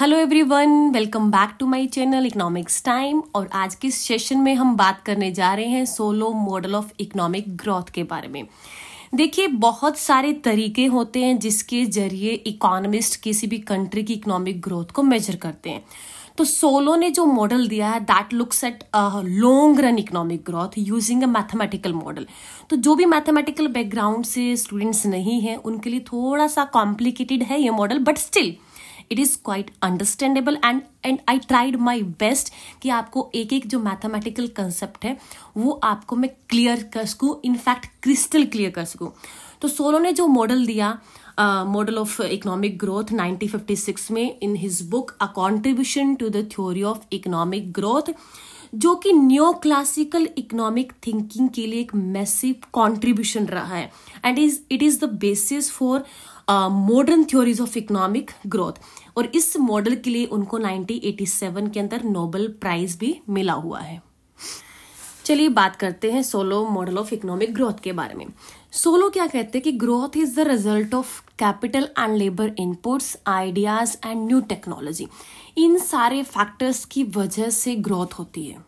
Hello everyone welcome back to my channel economics time और आज के सेशन में हम बात करने जा रहे हैं Solow model of economic growth के बारे में देखिए बहुत सारे तरीके होते हैं जिसके जरिए इकोनॉमिस्ट किसी भी कंट्री की इकोनॉमिक ग्रोथ को मेजर करते हैं तो सोलो ने जो मॉडल दिया है that looks at long run economic growth using a mathematical model तो जो भी मैथमेटिकल बैकग्राउंड से स्टूडेंट्स नहीं है उनके लिए थोड़ा सा कॉम्प्लिकेटेड है ये model but still it is quite understandable and and I tried my best कि आपको एक एक जो मैथमेटिकल कंसेप्ट है वो आपको मैं क्लियर कर सकूँ इनफैक्ट क्रिस्टल क्लियर कर सकूँ तो सोलो ने जो मॉडल दिया मॉडल ऑफ इकोनॉमिक ग्रोथ 1956 में in his book a contribution to the theory of economic growth जो कि न्यू क्लासिकल इकोनॉमिक थिंकिंग के लिए एक मैसिव कॉन्ट्रीब्यूशन रहा है and is it is the basis for modern theories of economic growth और इस मॉडल के लिए उनको 1987 के अंदर नोबेल प्राइज भी मिला हुआ है चलिए बात करते हैं Solow model of economic growth के बारे में सोलो क्या कहते हैं कि growth is the result of capital and labour inputs ideas and new technology इन सारे फैक्टर्स की वजह से ग्रोथ होती है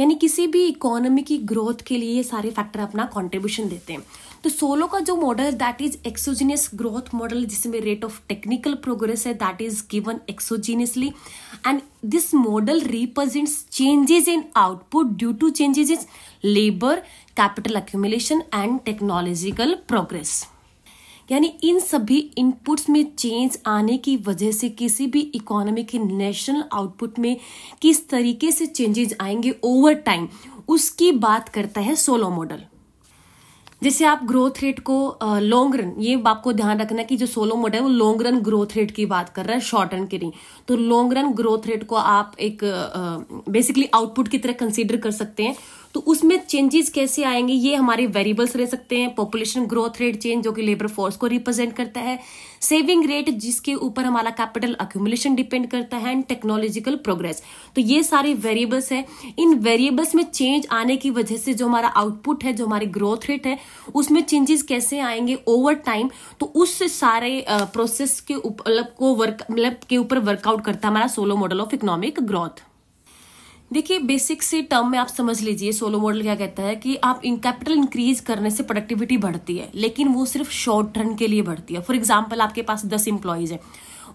यानी किसी भी इकोनॉमी की ग्रोथ के लिए ये सारे फैक्टर अपना कंट्रीब्यूशन देते हैं तो सोलो का जो model that is exogenous growth model जिसमें रेट ऑफ टेक्निकल प्रोग्रेस है that is given exogenously and this model represents changes in output due to changes in labour capital accumulation and technological progress यानी इन सभी inputs में change आने की वजह से किसी भी इकोनॉमी के नेशनल आउटपुट में किस तरीके से चेंजेज आएंगे ओवर टाइम उसकी बात करता है सोलो मॉडल जैसे आप ग्रोथ रेट को लॉन्ग रन ये आपको ध्यान रखना है कि जो सोलो मॉडल है वो लॉन्ग रन ग्रोथ रेट की बात कर रहा है शॉर्ट रन की नहीं तो लॉन्ग रन ग्रोथ रेट को आप एक बेसिकली आउटपुट की तरह कंसीडर कर सकते हैं तो उसमें चेंजेस कैसे आएंगे ये हमारे वेरिएबल्स रह सकते हैं पॉपुलेशन ग्रोथ रेट चेंज जो कि लेबर फोर्स को रिप्रेजेंट करता है सेविंग रेट जिसके ऊपर हमारा कैपिटल अक्यूमुलेशन डिपेंड करता है एंड टेक्नोलॉजिकल प्रोग्रेस तो ये सारे वेरिएबल्स हैं इन वेरिएबल्स में चेंज आने की वजह से जो हमारा आउटपुट है जो हमारी ग्रोथ रेट है उसमें चेंजेस कैसे आएंगे ओवर टाइम तो उस सारे प्रोसेस के मतलब को वर्क मतलब के ऊपर वर्कआउट करता है हमारा Solow model of economic growth देखिए बेसिक से टर्म में आप समझ लीजिए सोलो मॉडल क्या कहता है कि आप इन कैपिटल इंक्रीज करने से प्रोडक्टिविटी बढ़ती है लेकिन वो सिर्फ शॉर्ट टर्म के लिए बढ़ती है फॉर एग्जाम्पल आपके पास दस इंप्लॉयज है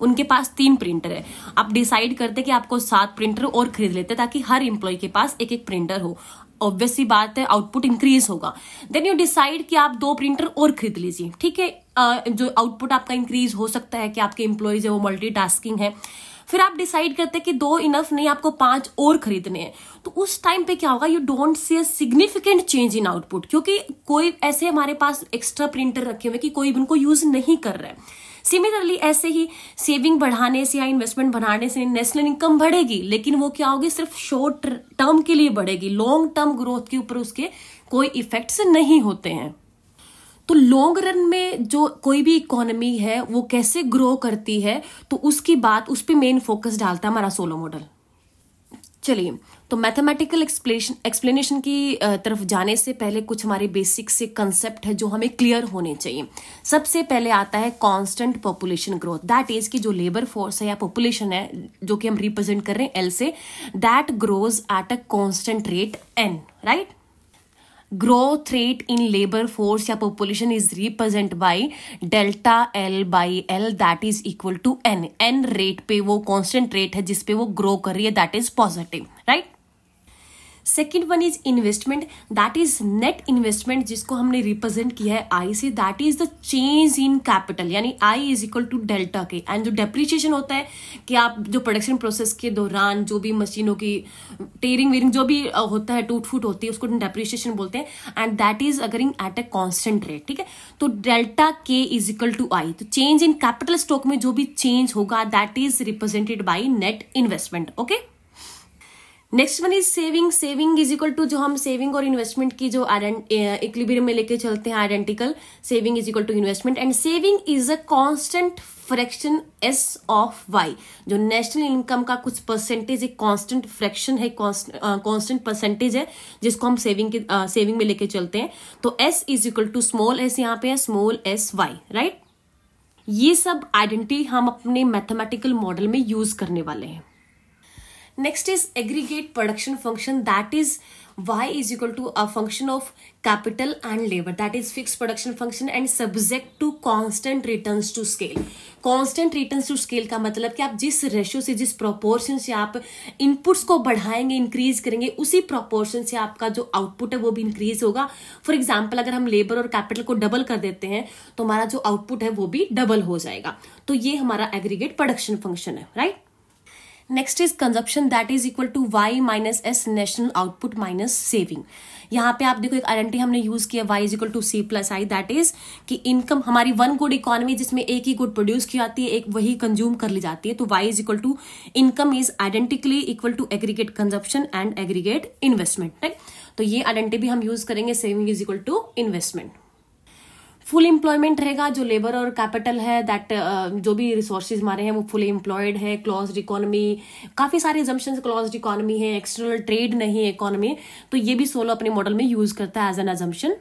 उनके पास तीन प्रिंटर है आप डिसाइड करते कि आपको सात प्रिंटर और खरीद लेते ताकि हर इंप्लॉय के पास एक एक प्रिंटर हो ऑब्वियसली बात है आउटपुट इंक्रीज होगा देन यू डिसाइड कि आप दो प्रिंटर और खरीद लीजिए ठीक है जो आउटपुट आपका इंक्रीज हो सकता है कि आपके इंप्लॉयज है वो मल्टी है फिर आप डिसाइड करते हैं कि दो इनफ नहीं आपको पांच और खरीदने हैं तो उस टाइम पे क्या होगा you don't see a significant change in output क्योंकि कोई ऐसे हमारे पास एक्स्ट्रा प्रिंटर रखे हुए कि कोई उनको यूज नहीं कर रहा है सिमिलरली ऐसे ही सेविंग बढ़ाने से या इन्वेस्टमेंट बढ़ाने से नेशनल इनकम बढ़ेगी लेकिन वो क्या होगी सिर्फ शॉर्ट टर्म के लिए बढ़ेगी लॉन्ग टर्म ग्रोथ के ऊपर उसके कोई इफेक्ट्स नहीं होते हैं तो लॉन्ग रन में जो कोई भी इकोनॉमी है वो कैसे ग्रो करती है तो उसकी बात उस पर मेन फोकस डालता है हमारा सोलो मॉडल चलिए तो मैथमेटिकल एक्सप्लेनेशन की तरफ जाने से पहले कुछ हमारे बेसिक से कंसेप्ट है जो हमें क्लियर होने चाहिए सबसे पहले आता है constant population growth that is की जो लेबर फोर्स है या पॉपुलेशन है जो कि हम रिप्रेजेंट कर रहे हैं एल से that grows at a constant rate N right growth rate in labour force या population is represent by delta L by L that is equal to N N rate पे वो कॉन्स्टेंट रेट है जिसपे वो grow कर रही है that is positive right second one is investment that is net investment जिसको हमने रिप्रेजेंट किया है आई से that is the change in capital यानी I is equal to delta K and जो डेप्रिशिएशन होता है कि आप जो प्रोडक्शन प्रोसेस के दौरान जो भी मशीनों की टेयरिंग वेयरिंग जो भी होता है टूट फूट होती है उसको डेप्रिशिएशन बोलते हैं and that is occurring at a constant rate ठीक है तो delta K is equal to आई तो चेंज इन कैपिटल स्टॉक में जो भी चेंज होगा that is represented by net investment okay next one is saving saving is equal to जो हम सेविंग और इन्वेस्टमेंट की जो इक्लिबियम में लेके चलते हैं identical saving is equal to investment and saving is a constant fraction S of Y जो नेशनल इनकम का कुछ परसेंटेज एक कांस्टेंट फ्रैक्शन है कांस्टेंट परसेंटेज है जिसको हम सेविंग सेविंग में लेके चलते हैं तो S is equal to small S यहाँ पे है स्मॉल एस वाई राइट ये सब आइडेंटिटी हम अपने मैथमेटिकल मॉडल में यूज करने वाले हैं next is aggregate production function that is y is equal to a function of capital and labor that is fixed production function and subject to constant returns to scale constant returns to scale का मतलब कि आप जिस ratio से जिस proportion से आप inputs को बढ़ाएंगे इंक्रीज करेंगे उसी प्रोपोर्शन से आपका जो आउटपुट है वो भी इंक्रीज होगा फॉर एग्जाम्पल अगर हम लेबर और कैपिटल को डबल कर देते हैं तो हमारा जो आउटपुट है वो भी डबल हो जाएगा तो ये हमारा एग्रीगेट प्रोडक्शन फंक्शन है right right? Next is consumption that is equal to Y minus S national output minus saving यहाँ पे आप देखो एक आइडेंटी हमने यूज किया Y is equal to C plus I that is कि इनकम हमारी वन गुड इकोनॉमी जिसमें एक ही गुड प्रोड्यूस की जाती है एक वही कंज्यूम कर ली जाती है तो Y is equal to income is identically equal to aggregate consumption and aggregate investment right तो ये आइडेंटी भी हम यूज करेंगे saving is equal to investment full employment रहेगा जो लेबर और कैपिटल है दैट uh, जो भी रिसोर्सेज हमारे हैं वो फुल एम्प्लॉयड है क्लोज इकोनॉमी काफ़ी सारे एग्जम्पन क्लोज इकोनॉमी है एक्सटर्नल ट्रेड नहीं है इकोनॉमी तो ये भी सोलो अपने मॉडल में यूज़ करता है एज एन एजम्पन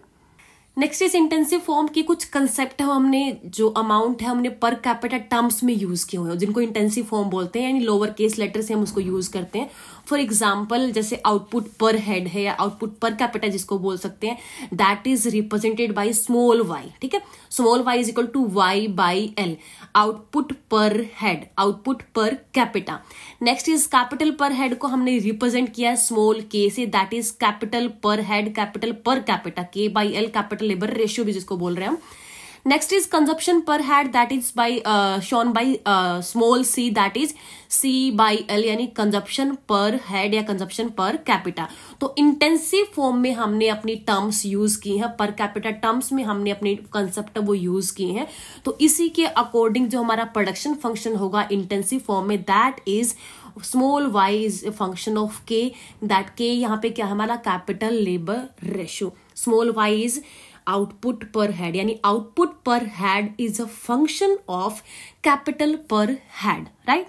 नेक्स्ट इस इंटेंसिव फॉर्म की कुछ कंसेप्ट है हमने जो अमाउंट है हमने पर कैपिटल टर्म्स में यूज किए हुए हैं जिनको इंटेंसिव फॉर्म बोलते हैं यानी लोअर केस लेटर से हम उसको यूज करते हैं फॉर एग्जाम्पल जैसे आउटपुट पर हेड है या आउटपुट पर कैपिटल जिसको बोल सकते हैं that is represented by small Y ठीक है small Y is equal to Y by L output per head output per capita next is capital per head को हमने रिप्रेजेंट किया स्मॉल के से that is capital per head capital per capita K by L capital labour ratio भी जिसको बोल रहे हैं हम next is consumption per head that is by shown by small C that is C by L यानी consumption per head या consumption per capita तो intensive form में हमने अपनी टर्म्स यूज की हैं पर कैपिटा टर्म्स में हमने अपनी कंसेप्ट वो यूज की हैं तो इसी के अकॉर्डिंग जो हमारा प्रोडक्शन फंक्शन होगा इंटेंसिव फॉर्म में that is small Y is function of K that K यहाँ पे क्या हमारा capital labour ratio small Y is output per head यानी output per head is a function of capital per head right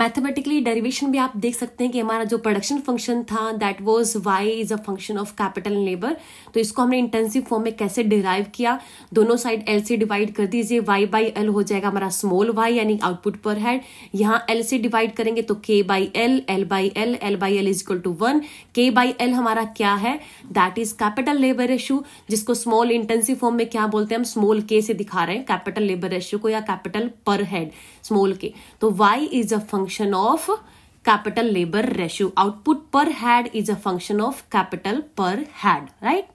mathematically derivation भी आप देख सकते हैं कि हमारा जो प्रोडक्शन फंक्शन था that was Y is a function of capital and labour तो इसको हमने इंटेंसिव फॉर्म में कैसे डिराइव किया दोनों साइड एल से डिवाइड कर दीजिए वाई बाई एल हो जाएगा हमारा स्मॉल वाई यानी आउटपुट पर हेड यहाँ एल से डिवाइड करेंगे तो K by L L by L L by L is equal to one K by L हमारा क्या है that is capital labour ratio जिसको स्मॉल इंटेंसिव फॉर्म में क्या बोलते हैं हम स्मॉल के से दिखा रहे हैं कैपिटल लेबर रेशू को या capital per head small K तो Y is a function function of capital labor ratio. Output per head is a function of capital per head, right?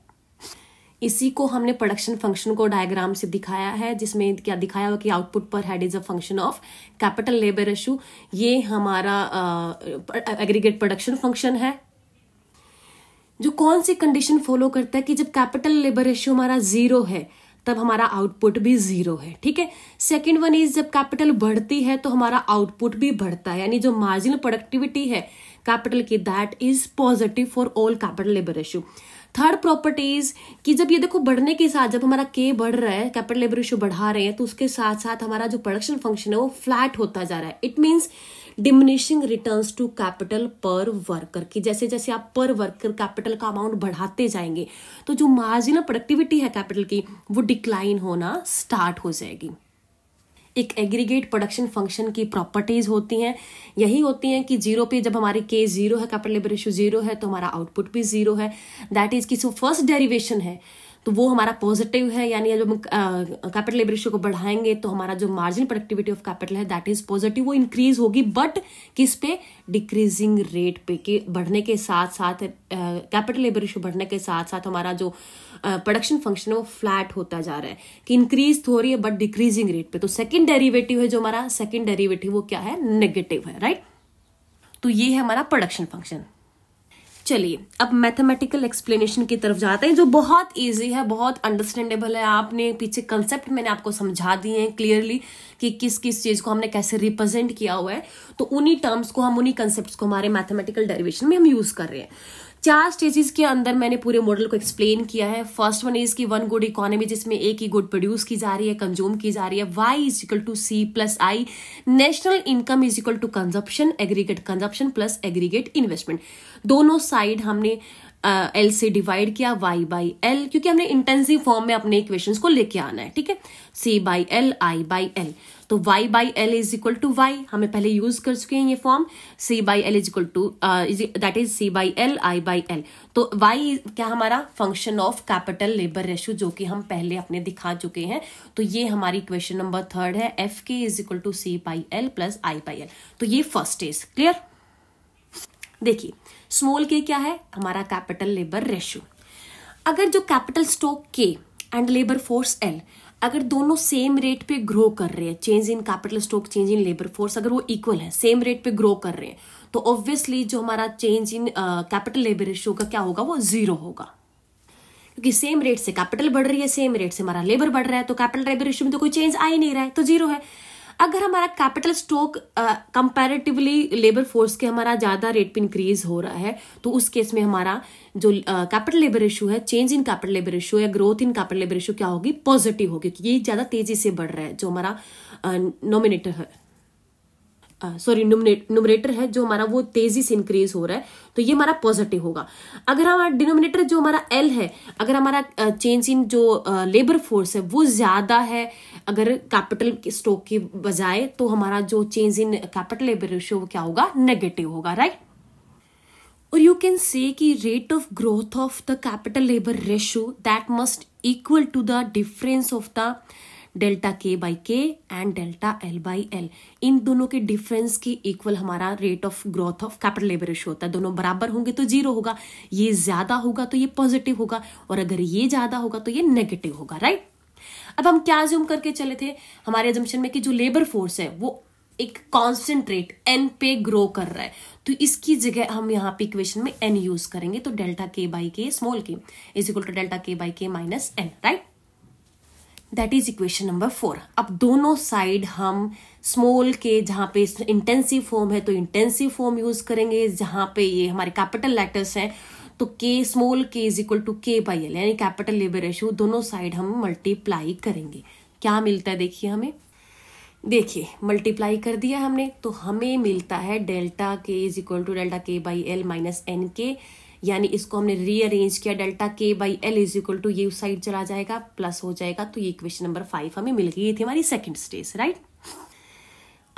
इसी को हमने प्रोडक्शन फंक्शन को डायग्राम से दिखाया है जिसमें क्या दिखाया हुआ कि output per head is a function of capital labour इशू ये हमारा एग्रीगेट प्रोडक्शन फंक्शन है जो कौन सी कंडीशन फॉलो करता है कि जब कैपिटल लेबर इशू हमारा जीरो है तब हमारा आउटपुट भी जीरो है ठीक है सेकेंड वन इज जब कैपिटल बढ़ती है तो हमारा आउटपुट भी बढ़ता है यानी जो मार्जिनल प्रोडक्टिविटी है कैपिटल की that is positive for all capital labour ratio third properties कि जब ये देखो बढ़ने के साथ जब हमारा के बढ़ रहा है कैपिटल लेबर इश्यू बढ़ा रहे हैं तो उसके साथ साथ हमारा जो प्रोडक्शन फंक्शन है वो फ्लैट होता जा रहा है it means diminishing return to capital per worker की जैसे जैसे आप पर वर्कर कैपिटल का अमाउंट बढ़ाते जाएंगे तो जो मार्जिनल प्रोडक्टिविटी है कैपिटल की वो डिक्लाइन होना स्टार्ट हो जाएगी एक एग्रीगेट प्रोडक्शन फंक्शन की प्रॉपर्टीज़ होती हैं यही होती हैं कि जीरो पे जब हमारी के जीरो है कैपिटल लेबर इश्यू जीरो है तो हमारा आउटपुट भी जीरो है दैट इज़ की सो फर्स्ट डेरिवेशन है तो वो हमारा पॉजिटिव है यानी जब हम कैपिटल लेबर इश्यू को बढ़ाएंगे तो हमारा जो मार्जिन प्रोडक्टिविटी ऑफ कैपिटल है दैट इज पॉजिटिव वो इंक्रीज होगी बट किस पे डिक्रीजिंग रेट पे के बढ़ने के साथ साथ कैपिटल लेबर इश्यू बढ़ने के साथ साथ हमारा जो uh, प्रोडक्शन फंक्शन है वो फ्लैट होता जा रहा है कि इंक्रीज तो हो रही है बट डिक्रीजिंग रेट पे तो सेकेंड डेरिवेटिव है जो हमारा सेकंड डेरिवेटिव वो क्या है नेगेटिव है राइट तो ये है हमारा प्रोडक्शन फंक्शन चलिए अब मैथमेटिकल एक्सप्लेनेशन की तरफ जाते हैं जो बहुत इजी है बहुत अंडरस्टैंडेबल है आपने पीछे कंसेप्ट मैंने आपको समझा दिए हैं क्लियरली कि किस किस चीज़ को हमने कैसे रिप्रेजेंट किया हुआ है तो उन्हीं टर्म्स को हम उन्हीं कंसेप्ट को हमारे मैथमेटिकल डेरिवेशन में हम यूज़ कर रहे हैं चार स्टेजेस के अंदर मैंने पूरे मॉडल को एक्सप्लेन किया है फर्स्ट वन इज की वन गुड इकोनॉमी जिसमें एक ही गुड प्रोड्यूस की जा रही है कंज्यूम की जा रही है Y is equal to C plus I national income is equal to consumption aggregate consumption plus aggregate investment दोनों साइड हमने एल uh, से डिवाइड किया वाई बाई एल क्योंकि हमने इंटेंसिव फॉर्म में अपने इक्वेशन को लेके आना है ठीक है C by L I by L तो y by L is equal to Y हमें पहले यूज कर चुके हैं ये form c by L is equal to that is c by L I by L तो y क्या हमारा function of capital labour ratio जो कि हम पहले अपने दिखा चुके हैं तो ये हमारी क्वेश्चन नंबर थर्ड है F K is equal to C by L plus I by L तो ये फर्स्ट इज क्लियर देखिए स्मॉल के क्या है हमारा कैपिटल लेबर रेशो अगर जो capital stock K and labour force L अगर दोनों सेम रेट पे ग्रो कर रहे हैं change in capital stock change in labour force अगर वो इक्वल है सेम रेट पे ग्रो कर रहे हैं तो ऑब्वियसली जो हमारा change in capital labour ratio का क्या होगा वो जीरो होगा क्योंकि सेम रेट से कैपिटल बढ़ रही है सेम रेट से हमारा लेबर बढ़ रहा है तो कैपिटल लेबर रेशियो में तो कोई चेंज आ ही नहीं रहा है तो जीरो है अगर हमारा capital stock comparatively labour force के हमारा ज़्यादा रेट पे इंक्रीज हो रहा है तो उस केस में हमारा जो कैपिटल लेबर इशू है change in capital labour issue या growth in capital labour issue क्या होगी पॉजिटिव होगी क्योंकि ये ज़्यादा तेजी से बढ़ रहा है जो हमारा नॉमिनेटर है सॉरी नोमिनेटर है जो हमारा वो तेजी से इंक्रीज हो रहा है तो ये हमारा पॉजिटिव होगा अगर हमारा डिनोमिनेटर जो हमारा एल है अगर हमारा चेंज इन जो लेबर फोर्स है वो ज्यादा है अगर कैपिटल स्टॉक के बजाय तो हमारा जो change in capital labour ratio क्या होगा नेगेटिव होगा राइट और you can say ki rate of growth of the capital labour ratio that must equal to the difference of the delta K by K and delta L by L इन दोनों के difference के equal हमारा rate of growth of capital labour ratio होता है दोनों बराबर होंगे तो जीरो होगा ये ज्यादा होगा तो ये पॉजिटिव होगा और अगर ये ज्यादा होगा तो ये नेगेटिव होगा राइट अब हम क्या ज्यूम करके चले थे हमारे एजम्पन में कि जो लेबर फोर्स है वो एक कॉन्स्टेंट रेट एन पे ग्रो कर रहा है तो इसकी जगह हम यहाँ पे इक्वेशन में एन यूज करेंगे तो delta K by K small K is equal to delta K by K minus N right that is equation number four अब दोनों साइड हम स्मॉल के जहां पे इंटेंसिव फॉर्म है तो इंटेंसिव फॉर्म यूज करेंगे जहां पे ये हमारे कैपिटल लेटर्स हैं तो K small K is equal to K by L यानी कैपिटल लेबर रेशो दोनों साइड हम मल्टीप्लाई करेंगे क्या मिलता है देखिए हमें देखिए मल्टीप्लाई कर दिया हमने तो हमें मिलता है delta K is equal to delta K by L minus N K यानी इसको हमने रीअरेंज किया delta K by L is equal to ये उस साइड चला जाएगा प्लस हो जाएगा तो ये क्वेश्चन नंबर फाइव हमें मिल गई ये थी हमारी सेकेंड स्टेज राइट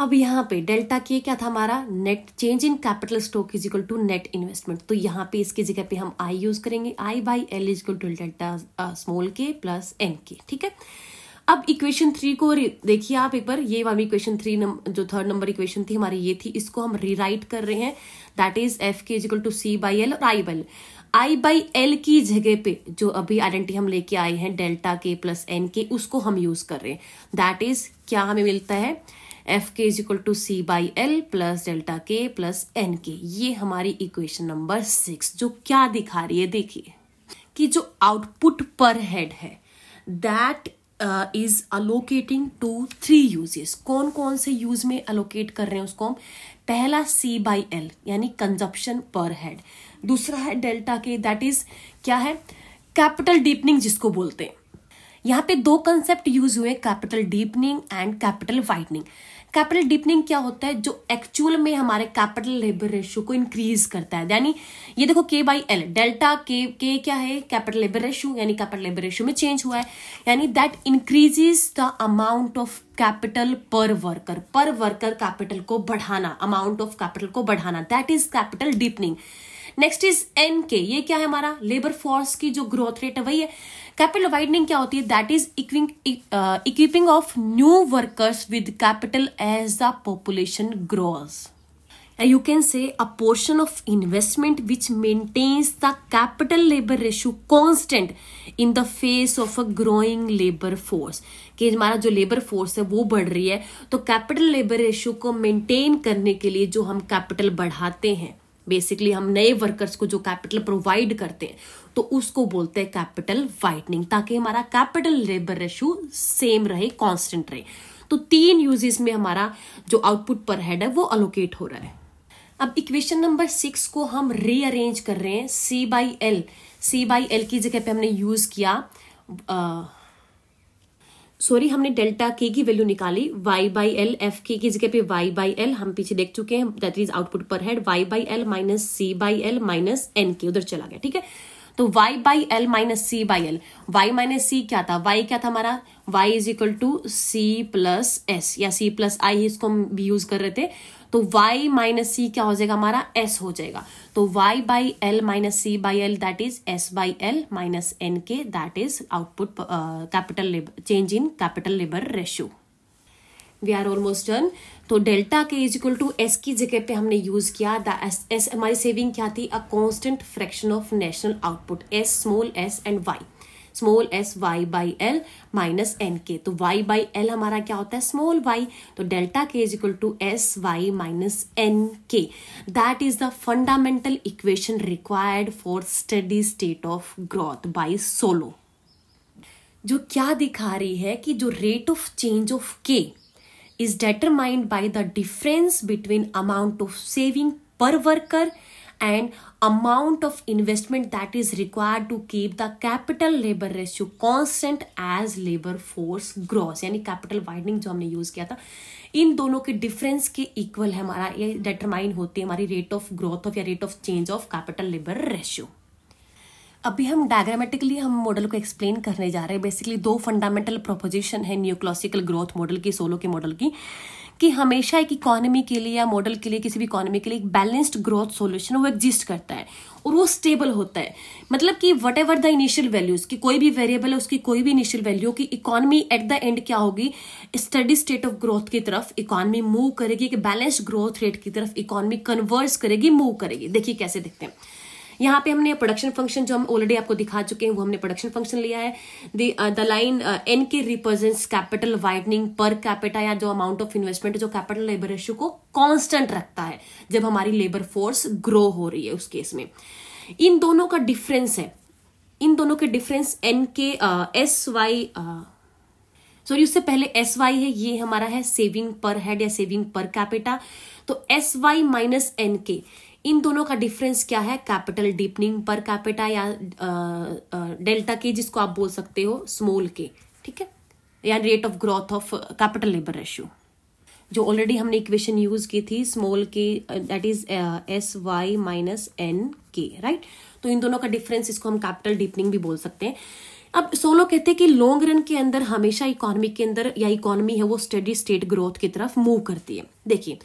अब यहाँ पे डेल्टा के क्या था हमारा net change in capital stock is equal to net investment तो यहाँ पे इसकी जगह पे हम आई यूज करेंगे I by L is equal to delta small K plus N K ठीक है अब इक्वेशन थ्री को देखिए आप एक बार ये वाली इक्वेशन थ्री जो थर्ड नंबर इक्वेशन थी हमारी ये थी इसको हम रीराइट कर रहे हैं that is F K equal to C by L और I by I by L की जगह पे जो अभी आइडेंटिटी हम लेके आए हैं डेल्टा के प्लस एन के उसको हम यूज कर रहे हैं दैट इज क्या हमें मिलता है F K is equal to C by L plus delta K plus N K ये हमारी इक्वेशन नंबर सिक्स जो क्या दिखा रही है देखिए कि जो आउटपुट पर हेड है that is allocating to three uses कौन कौन से यूज में अलोकेट कर रहे हैं उसको हम पहला सी बाई एल यानी कंजप्शन पर हेड दूसरा है डेल्टा के दैट इज क्या है कैपिटल डीपनिंग जिसको बोलते हैं यहाँ पे दो कंसेप्ट यूज हुए capital deepening and capital widening capital deepening क्या होता है जो एक्चुअल में हमारे कैपिटल लेबर रेशियो को इंक्रीज करता है यानी ये देखो के बाई एल डेल्टा के के क्या है कैपिटल लेबर रेशियो यानी कैपिटल लेबर रेशियो में चेंज हुआ है यानी that increases the amount of capital per worker per worker capital को बढ़ाना अमाउंट ऑफ कैपिटल को बढ़ाना that is capital deepening next is N K ये क्या है हमारा लेबर फोर्स की जो ग्रोथ रेट है वही है कैपिटल वाइडनिंग क्या होती है that is equipping of new workers with capital as the population grows you can say a portion of investment which maintains the capital labour ratio constant in the face of a growing labour force कि हमारा जो labour force है वो बढ़ रही है तो capital labour ratio को मेंटेन करने के लिए जो हम कैपिटल बढ़ाते हैं बेसिकली हम नए वर्कर्स को जो कैपिटल प्रोवाइड करते हैं तो उसको बोलते हैं कैपिटल वाइटनिंग ताकि हमारा कैपिटल लेबर रेशो सेम रहे कांस्टेंट रहे तो तीन यूजेस में हमारा जो आउटपुट पर हेड है वो अलोकेट हो रहा है अब इक्वेशन नंबर सिक्स को हम रीअरेंज कर रहे हैं C by L C by L की जगह पे हमने यूज किया आ, सॉरी हमने डेल्टा के की वैल्यू निकाली वाई बाई एल एफ के की जगह पे वाई बाई एल हम पीछे देख चुके हैं that is output per head Y by L minus C by L minus N K उधर चला गया ठीक है तो y by L minus C by L Y minus C क्या था y क्या था हमारा y is equal to C plus S या c प्लस आई इसको हम भी यूज कर रहे थे तो वाई माइनस सी क्या हो जाएगा हमारा एस हो जाएगा तो Y by L minus C by L that is S by L minus N K that is output capital change in capital labour ratio we are almost done तो delta K is equal to S की जगह पे हमने use किया S, S हमारी saving क्या थी a constant fraction of national output S small S and Y small S Y by L minus N K तो वाई बाई एल हमारा क्या होता है स्मॉल वाई तो delta K is equal to S Y minus N K that is the fundamental equation required for steady state of growth by Solow जो क्या दिखा रही है कि जो rate of change of K is determined by the difference between amount of saving per worker and amount of investment that is required to keep the capital labor ratio constant as labour force grows यानी capital widening जो हमने use किया था इन दोनों के difference के equal है हमारा ये डिटरमाइन होती है हमारी रेट ऑफ ग्रोथ ऑफ या rate of change of capital labour ratio अभी हम डायग्रामेटिकली हम मॉडल को एक्सप्लेन करने जा रहे हैं बेसिकली दो फंडामेंटल प्रोपोजिशन है न्यूक्लासिकल ग्रोथ मॉडल की सोलो के मॉडल की कि हमेशा एक इकोनॉमी के लिए या मॉडल के लिए किसी भी इकोनॉमी के लिए एक बैलेंस्ड ग्रोथ सोल्यूशन वो एग्जिस्ट करता है और वो स्टेबल होता है मतलब कि whatever the initial values की कोई भी वेरिएबल है उसकी कोई भी इनिशियल वैल्यू की इकोनॉमी एट द एंड क्या होगी स्टडी स्टेट ऑफ ग्रोथ की तरफ इकोनॉमी मूव करेगी एक बैलेंस्ड ग्रोथ रेट की तरफ इकोनॉमी कन्वर्स करेगी मूव करेगी देखिए कैसे देखते हैं यहाँ पे हमने प्रोडक्शन फंक्शन जो हम ऑलरेडी आपको दिखा चुके हैं वो हमने प्रोडक्शन फंक्शन लिया है the line N K represents capital widening per capita या जो अमाउंट ऑफ इन्वेस्टमेंट जो कैपिटल लेबर रेशियो को कॉन्स्टेंट रखता है जब हमारी लेबर फोर्स ग्रो हो रही है उस केस में इन दोनों का डिफरेंस है इन दोनों के difference N K S Y sorry उससे पहले एस वाई है ये हमारा है सेविंग पर हेड या सेविंग पर कैपिटा तो एस वाई माइनस एन के इन दोनों का डिफरेंस क्या है कैपिटल डीपनिंग पर कैपिटा या डेल्टा के जिसको आप बोल सकते हो स्मॉल के ठीक है या rate of growth of capital labour ratio जो ऑलरेडी हमने इक्वेशन यूज की थी small K that is S Y minus N K right तो इन दोनों का डिफरेंस इसको हम कैपिटल डीपनिंग भी बोल सकते हैं अब सोलो कहते हैं कि लॉन्ग रन के अंदर हमेशा इकोनॉमी के अंदर या इकोनॉमी है वो स्टडी स्टेट ग्रोथ की तरफ मूव करती है देखिए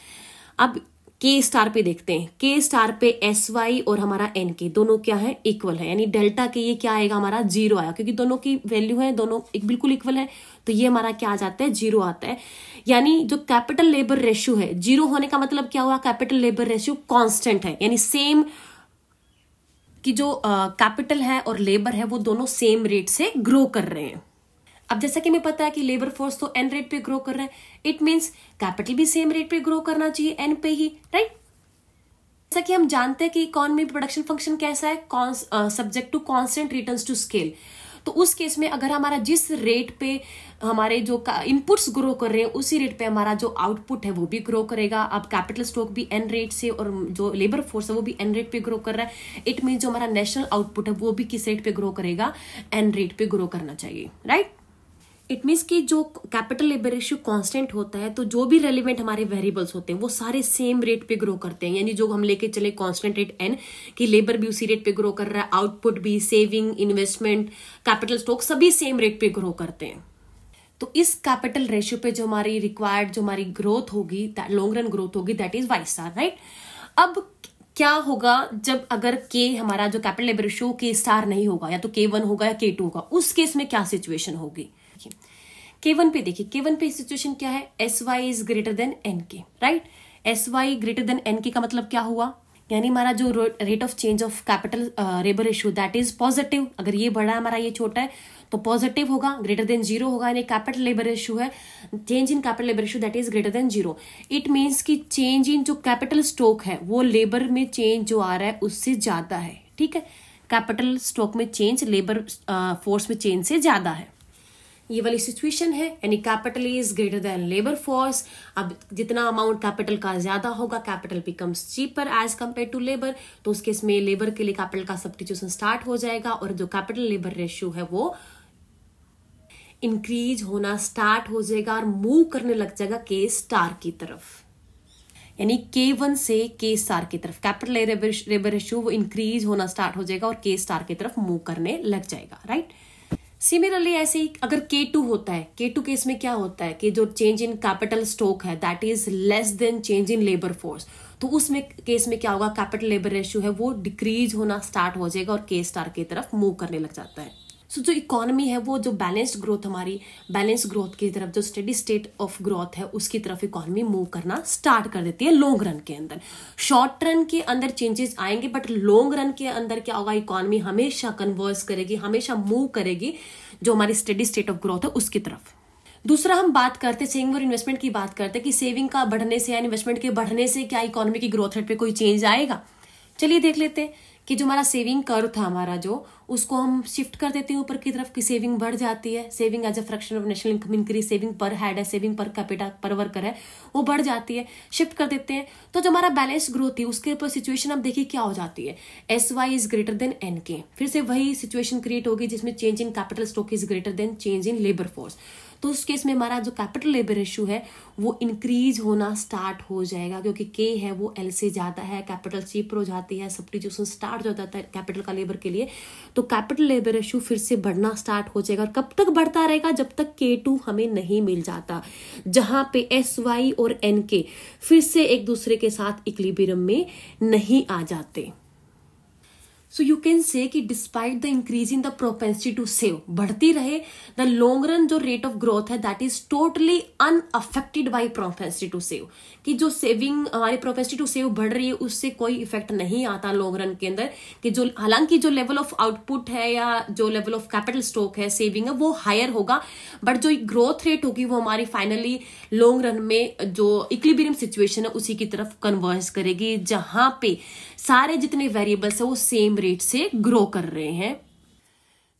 अब के स्टार पे देखते हैं के स्टार पे एस वाई और हमारा एन के दोनों क्या है इक्वल है यानी डेल्टा के ये क्या आएगा हमारा जीरो आया क्योंकि दोनों की वैल्यू है दोनों एक बिल्कुल इक्वल है तो ये हमारा क्या आ जाता है जीरो आता है यानी जो कैपिटल लेबर रेशियो है जीरो होने का मतलब क्या हुआ कैपिटल लेबर रेशियो कॉन्स्टेंट है यानी सेम कि जो कैपिटल uh, है और लेबर है वो दोनों सेम रेट से ग्रो कर रहे हैं अब जैसा कि हमें पता है कि लेबर फोर्स तो एन रेट पे ग्रो कर रहा है इट मीन्स कैपिटल भी सेम रेट पे ग्रो करना चाहिए एन पे ही राइट जैसा कि हम जानते हैं कि इकोनॉमी प्रोडक्शन फंक्शन कैसा है subject to constant return to scale तो उस केस में अगर हमारा जिस रेट पे हमारे जो इनपुट्स ग्रो कर रहे हैं उसी रेट पे हमारा जो आउटपुट है वो भी ग्रो करेगा अब कैपिटल स्टॉक भी एन रेट से और जो लेबर फोर्स है वो भी एन रेट पे ग्रो कर रहा है इट मीन जो हमारा नेशनल आउटपुट है वो भी किस रेट पे ग्रो करेगा एन रेट पे ग्रो करना चाहिए राइट इट मीन्स कि जो कैपिटल लेबर रेशियो कांस्टेंट होता है तो जो भी रेलिवेंट हमारे वेरिएबल्स होते हैं वो सारे सेम रेट पे ग्रो करते हैं यानी जो हम लेके चले कांस्टेंट रेट एन कि लेबर भी उसी रेट पे ग्रो कर रहा है आउटपुट भी सेविंग इन्वेस्टमेंट कैपिटल स्टॉक सभी सेम रेट पे ग्रो करते हैं तो इस कैपिटल रेशियो पे जो हमारी रिक्वायर्ड जो हमारी ग्रोथ होगी लॉन्ग रन ग्रोथ होगी दैट इज वाइस स्टार राइट अब क्या होगा जब अगर के हमारा जो capital labour ratio K star नहीं होगा या तो के वन होगा या के टू होगा उस केस में क्या सिचुएशन होगी देखिए के वन पे देखिए के वन पे सिचुएशन क्या है S Y is greater than N K right S Y greater than N K का मतलब क्या हुआ यानी हमारा जो rate of change of capital labour ratio that is positive अगर ये बड़ा है हमारा ये छोटा है तो पॉजिटिव होगा ग्रेटर देन जीरो होगा यानी कैपिटल लेबर रेशियो है change in capital labour ratio that is greater than zero it means कि चेंज इन जो कैपिटल स्टॉक है वो लेबर में चेंज जो आ रहा है उससे ज्यादा है ठीक है कैपिटल स्टॉक में चेंज लेबर फोर्स में चेंज से ज्यादा है ये वाली सिचुएशन है यानी capital is greater than labour force अब जितना अमाउंट कैपिटल का ज्यादा होगा capital becomes cheaper as compared to labour तो उस केस में लेबर के लिए कैपिटल का सब्सटीट्यूशन स्टार्ट हो जाएगा और जो कैपिटल लेबर रेशियो है वो इंक्रीज होना स्टार्ट हो जाएगा और मूव करने लग जाएगा के स्टार की तरफ यानी के वन से के स्टार की तरफ कैपिटल लेबर रेशियो वो इंक्रीज होना स्टार्ट हो जाएगा और के स्टार की तरफ मूव करने लग जाएगा राइट right? सिमिलरली ऐसे ही अगर के टू होता है के टू केस में क्या होता है कि जो चेंज इन कैपिटल स्टॉक है that is less than change in labour force तो उसमें केस में क्या होगा कैपिटल लेबर रेशियो है वो डिक्रीज होना स्टार्ट हो जाएगा और के स्टार की तरफ मूव करने लग जाता है सो so, जो इकोनॉमी है वो जो बैलेंस्ड ग्रोथ हमारी बैलेंस ग्रोथ की तरफ जो स्टडी स्टेट ऑफ ग्रोथ है उसकी तरफ इकोनॉमी मूव करना स्टार्ट कर देती है लॉन्ग रन के अंदर शॉर्ट रन के अंदर चेंजेस आएंगे बट लॉन्ग रन के अंदर क्या होगा इकोनॉमी हमेशा कन्वर्स करेगी हमेशा मूव करेगी जो हमारी स्टडी स्टेट ऑफ ग्रोथ है उसकी तरफ दूसरा हम बात करते हैं सेविंग और इन्वेस्टमेंट की बात करते हैं कि सेविंग का बढ़ने से या इन्वेस्टमेंट के बढ़ने से क्या इकोनॉमी की ग्रोथ रेट पे कोई चेंज आएगा चलिए देख लेते हैं कि जो हमारा सेविंग कर्व था हमारा जो उसको हम शिफ्ट कर देते हैं ऊपर की तरफ कि सेविंग बढ़ जाती है saving as a fraction of national income increase saving per head है saving per capita per worker है वो बढ़ जाती है शिफ्ट कर देते हैं तो जो हमारा बैलेंस ग्रोथ है उसके ऊपर सिचुएशन अब देखिए क्या हो जाती है S Y is greater than N K फिर से वही सिचुएशन क्रिएट होगी जिसमें change in capital stock is greater than change in labour force तो उस केस में हमारा जो कैपिटल लेबर इशू है वो इंक्रीज होना स्टार्ट हो जाएगा क्योंकि के है वो एल से ज़्यादा है कैपिटल चीपर हो जाती है सब्टीट्यूशन स्टार्ट हो जाता है कैपिटल का लेबर के लिए तो कैपिटल लेबर इश्यू फिर से बढ़ना स्टार्ट हो जाएगा और कब तक बढ़ता रहेगा जब तक के टू हमें नहीं मिल जाता जहां पे एस वाई और एन के फिर से एक दूसरे के साथ इक्लिबिरम में नहीं आ जाते सो यू कैन से कि despite the increase in the propensity to save बढ़ती रहे द लॉन्ग रन जो रेट ऑफ ग्रोथ है that is totally unaffected by propensity to save कि जो सेविंग हमारी प्रोपेंसिटी टू सेव बढ़ रही है उससे कोई इफेक्ट नहीं आता लॉन्ग रन के अंदर कि जो हालांकि जो लेवल ऑफ आउटपुट है या जो लेवल ऑफ कैपिटल स्टॉक है सेविंग है वो हायर होगा बट जो ग्रोथ रेट होगी वो हमारी फाइनली लॉन्ग रन में जो इक्लिबीरियम सिचुएशन है उसी की तरफ कन्वर्स करेगी जहां पे सारे जितने वेरिएबल्स है वो सेम रेट से ग्रो कर रहे हैं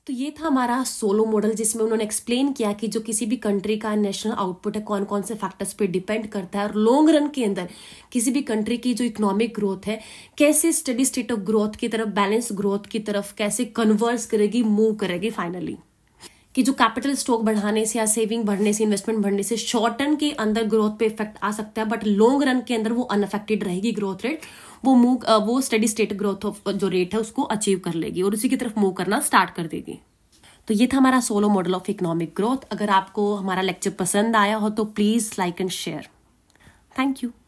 तो ये था हमारा सोलो मॉडल जिसमें उन्होंने एक्सप्लेन किया कि जो किसी भी कंट्री का नेशनल आउटपुट है कौन कौन से फैक्टर्स पे डिपेंड करता है और लॉन्ग रन के अंदर किसी भी कंट्री की जो इकोनॉमिक ग्रोथ है कैसे स्टडी स्टेट ऑफ ग्रोथ की तरफ बैलेंस ग्रोथ की तरफ कैसे कन्वर्स करेगी मूव करेगी फाइनली कि जो कैपिटल स्टॉक बढ़ाने से या सेविंग बढ़ने से इन्वेस्टमेंट बढ़ने से शॉर्ट टर्म के अंदर ग्रोथ पे इफेक्ट आ सकता है बट लॉन्ग रन के अंदर वो अनअफेक्टेड रहेगी ग्रोथ रेट वो मूव वो स्टडी स्टेट ग्रोथ जो रेट है उसको अचीव कर लेगी और उसी की तरफ मूव करना स्टार्ट कर देगी तो ये था हमारा Solow model of economic growth अगर आपको हमारा लेक्चर पसंद आया हो तो please like and share thank you